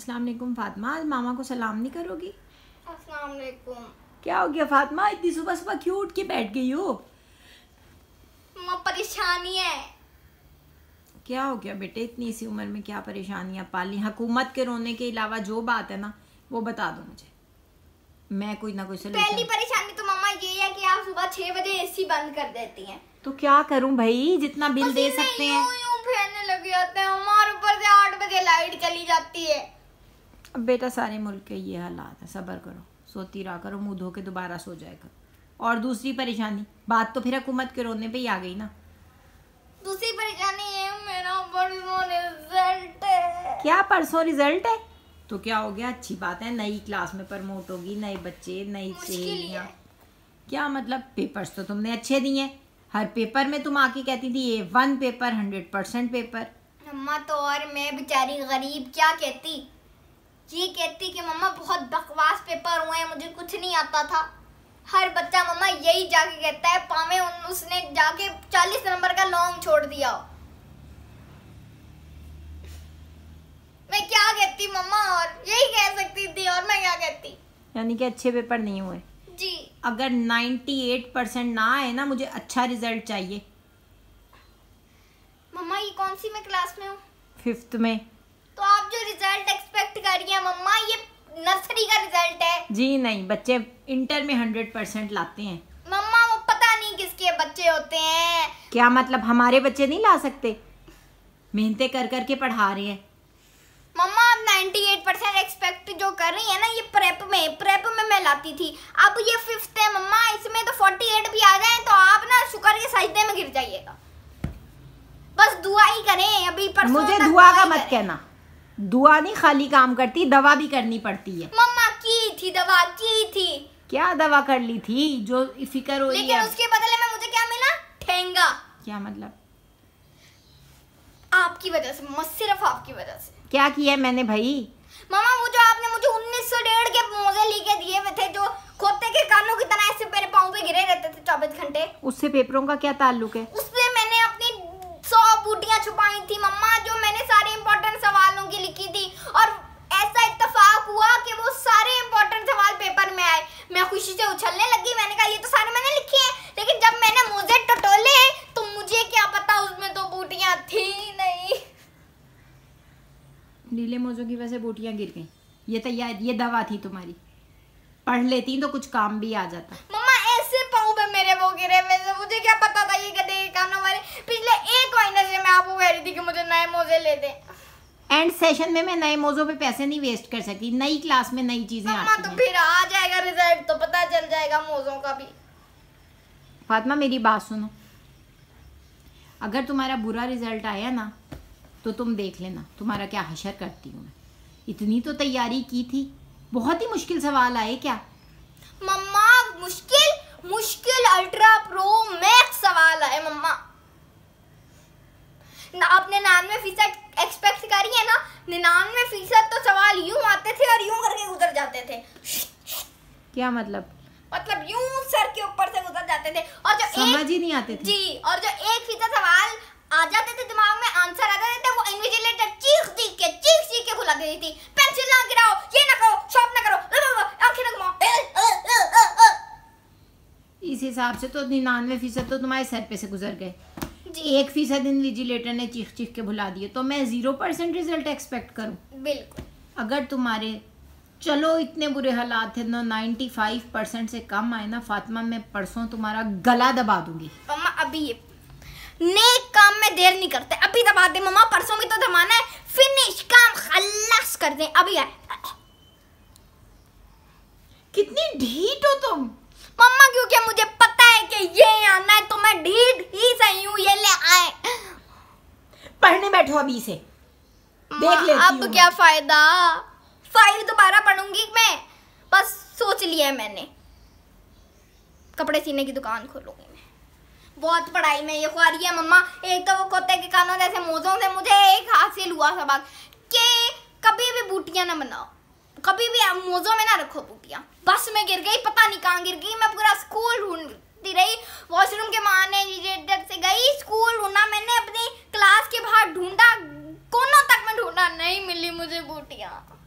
अस्सलाम वालेकुम फातिमा आज मामा को सलाम नहीं करोगी अस्सलाम वालेकुम क्या हो गया फातिमा इतनी सुबह सुबह क्यों उठ के बैठ गई हो परेशानी है क्या हो गया बेटे इतनी इसी उम्र में क्या परेशानियां पाली हुकूमत के रोने के अलावा जो बात है ना वो बता दो मुझे मैं कोई ना कोई सलूशन पहली परेशानी तो मामा ये है कि आप सुबह छह बजे एसी बंद कर देती हैं तो क्या करूं भाई जितना बिल दे सकते हैं लग जाते हैं हमारे ऊपर से आठ बजे लाइट चली जाती है अब बेटा सारे मुल्क के ये हालात हैं सब्र करो सोती रहा करो मुँह धो के दोबारा सो जाए करो और दूसरी परेशानी बात तो फिर हुकूमत के रोने पे ही आ गई ना दूसरी परेशानी है मेरा परसों रिजल्ट है क्या परसों रिजल्ट है तो क्या हो गया अच्छी बात है नई क्लास में प्रमोट होगी नए बच्चे नई सहेलियाँ क्या मतलब पेपर्स तो तुमने अच्छे दिए हर पेपर में तुम आके कहती थी ये one paper hundred percent paper अम्मा तो और मैं बेचारी गरीब क्या कहती ये कहती कि मम्मा बहुत बकवास पेपर हुए हैं मुझे कुछ नहीं आता था हर बच्चा मम्मा यही जाके कहता है पावे उसने जाके चालीस नंबर का लॉन्ग छोड़ दिया मैं क्या कहती मम्मा और यही कह सकती थी और मैं क्या कहती यानी कि अच्छे पेपर नहीं हुए जी अगर 98 परसेंट ना आए ना मुझे अच्छा रिजल्ट चाहिए मम्मा ये कौन सी मैं क्लास में हूँ फिफ्थ में तो आप जो रिजल्ट एक्सपेक्ट ट्वेंटी का रिजल्ट है जी नहीं बच्चे इंटर में हंड्रेड परसेंट लाते हैं मम्मा वो पता नहीं किसके बच्चे होते हैं क्या मतलब हमारे बच्चे नहीं ला सकते मेहनते कर कर के पढ़ा रहे हैं मम्मा अब आप एट परसेंट एक्सपेक्ट जो कर रही है ना ये प्रेप में प्रेप में मैं लाती थी अब ये फिफ्थ है मम्मा इसमें तो फोर्टी एट भी आ जाए तो आप ना शुक्र के सजदे में गिर जाइएगा बस दुआ ही करें अभी मुझे दुआ, दुआ का मत कहना दुआ नहीं खाली काम करती दवा भी करनी पड़ती है मम्मा थी दवा की थी क्या दवा कर ली थी जो फिकर हो लेकिन उसके बदले में मुझे क्या मिला ठेंगा क्या मतलब आपकी वजह से मत सिर्फ आपकी वजह से क्या किया मैंने भाई मामा वो जो आपने मुझे उन्नीस सौ डेढ़ के मोजे लेके दिए हुए थे जो खोते के कानों की तरह ऐसे मेरे पाँव पे गिरे रहते थे चौबीस घंटे उससे पेपरों का क्या ताल्लुक है उस मोजों की वजह से बोटियाँ गिर गई ये तो ये दवा थी तुम्हारी पढ़ लेती तो कुछ काम भी आ जाता मम्मा ऐसे पाँव पे मेरे वो गिरे वैसे मुझे क्या पता था ये गड्ढे के काम हमारे पिछले एक महीने से मैं आपको कह रही थी कि मुझे नए मोजे ले दे एंड सेशन में मैं नए मोजों पे पैसे नहीं वेस्ट कर सकती नई क्लास में नई चीजें आती तो फिर आ जाएगा रिजल्ट तो पता चल जाएगा मोजों का भी फातिमा मेरी बात सुनो अगर तुम्हारा बुरा रिजल्ट आया ना तो तुम देख लेना तुम्हारा क्या हशर करती हूँ मैं इतनी तो तैयारी की थी बहुत ही मुश्किल सवाल आए क्या मम्मा मुश्किल मुश्किल अल्ट्रा प्रो मैक्स सवाल आए मम्मा ना आपने नानवे फीसद एक्सपेक्ट करी है ना निन्यानवे फीसद तो सवाल यूं आते थे और यूं करके गुजर जाते थे क्या मतलब मतलब यूं सर के ऊपर से गुजर जाते थे और जो समझ ही नहीं आते थे जी और जो एक फीसद सवाल आ जाते थे दिमाग में आंसर आ जाते थे वो इन्विजिलेटर चीख चीख के चीख चीख के बुला देती थी पेंसिल ना गिराओ ये ना करो शॉप ना करो आंखें ना घुमाओ इस हिसाब से तो निन्यानवे फीसद तो तुम्हारे सर पे से गुजर गए जी एक फीसद इन विजिलेटर ने चीख चीख के भुला दिए तो मैं जीरो परसेंट रिजल्ट एक्सपेक्ट करूँ बिल्कुल अगर तुम्हारे चलो इतने बुरे हालात थे ना नाइन्टी फाइव परसेंट से कम आए ना फातिमा मैं परसों तुम्हारा गला दबा दूंगी मम्मा अभी ये नेक काम में देर नहीं करते अभी दबा दे मम्मा परसों भी तो दबाना है फिनिश काम खलास कर दे अभी आए कितनी ढीट हो तुम मम्मा क्योंकि मुझे पता है कि ये आना है तो मैं ढीट ही सही हूँ ये ले आए पढ़ने बैठो अभी से देख लेती अब क्या फायदा फाइल दोबारा पढ़ूंगी मैं बस सोच लिया है मैंने कपड़े सीने की दुकान खोलूंगी मैं बहुत पढ़ाई में ये खुआ है मम्मा एक तो वो कुत्ते के कानों जैसे मोजों से मुझे एक हासिल हुआ सबक कि कभी भी बूटियाँ ना बनाओ कभी भी मोजों में ना रखो बूटियाँ बस में गिर गई पता नहीं कहाँ गिर गई मैं पूरा स्कूल ढूंढती रही वॉशरूम के मैनेजर से गई स्कूल ढूंढा मैंने अपनी क्लास के बाहर ढूंढा कोनों तक मैं ढूंढा नहीं मिली मुझे बूटियाँ